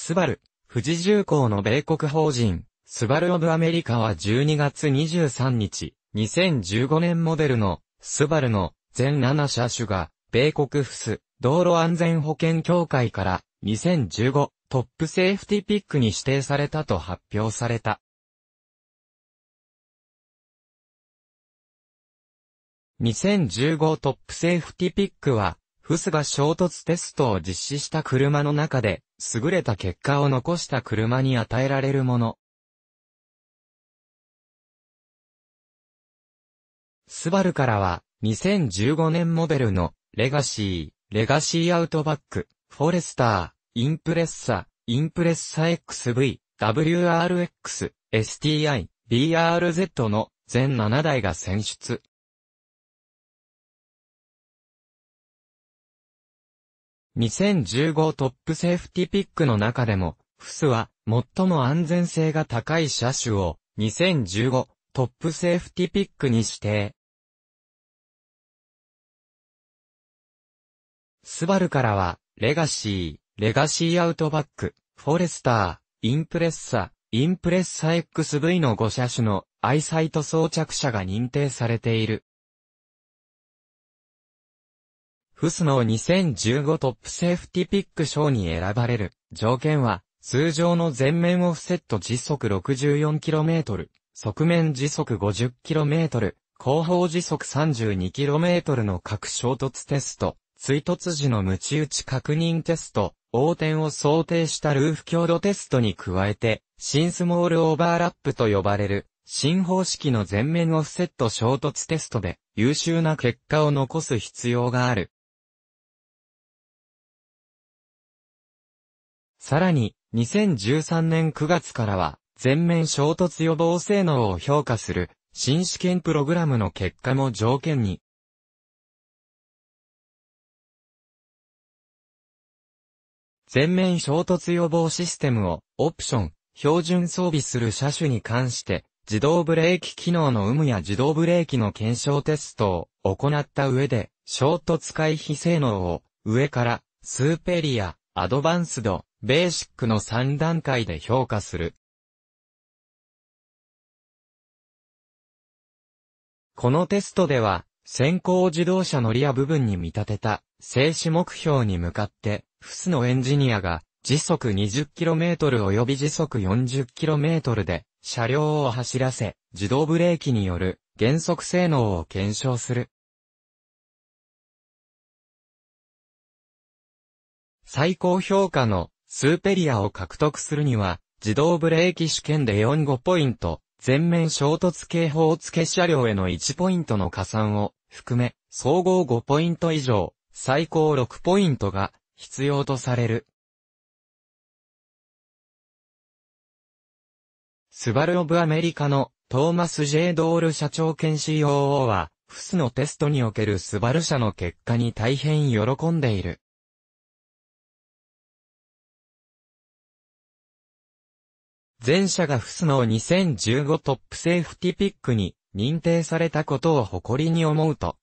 スバル、富士重工の米国法人、スバルオブアメリカは12月23日、2015年モデルの、スバルの全7車種が、米国フス、道路安全保険協会から、2015トップセーフティピックに指定されたと発表された。2015トップセーフティピックは、フスが衝突テストを実施した車の中で、優れた結果を残した車に与えられるもの。スバルからは、2015年モデルの、レガシー、レガシーアウトバック、フォレスター、インプレッサ、インプレッサ XV、WRX、STI、BRZ の全7台が選出。2015トップセーフティピックの中でも、フスは最も安全性が高い車種を2015トップセーフティピックに指定。スバルからは、レガシー、レガシーアウトバック、フォレスター、インプレッサ、インプレッサ XV の5車種のアイサイト装着車が認定されている。フスノー2015トップセーフティピック賞に選ばれる条件は、通常の前面オフセット時速 64km、側面時速 50km、後方時速 32km の各衝突テスト、追突時の無知打ち確認テスト、横転を想定したルーフ強度テストに加えて、新スモールオーバーラップと呼ばれる、新方式の全面オフセット衝突テストで優秀な結果を残す必要がある。さらに、2013年9月からは、全面衝突予防性能を評価する、新試験プログラムの結果も条件に、全面衝突予防システムを、オプション、標準装備する車種に関して、自動ブレーキ機能の有無や自動ブレーキの検証テストを行った上で、衝突回避性能を、上から、スーペリア、アドバンスド、ベーシックの3段階で評価する。このテストでは、先行自動車のリア部分に見立てた、静止目標に向かって、フスのエンジニアが、時速 20km 及び時速 40km で、車両を走らせ、自動ブレーキによる、減速性能を検証する。最高評価のスーペリアを獲得するには、自動ブレーキ試験で45ポイント、全面衝突警報付け車両への1ポイントの加算を含め、総合5ポイント以上、最高6ポイントが必要とされる。スバル・オブ・アメリカのトーマス・ジェイドール社長兼 COO は、フスのテストにおけるスバル社の結果に大変喜んでいる。前者がフスの2015トップセーフティピックに認定されたことを誇りに思うと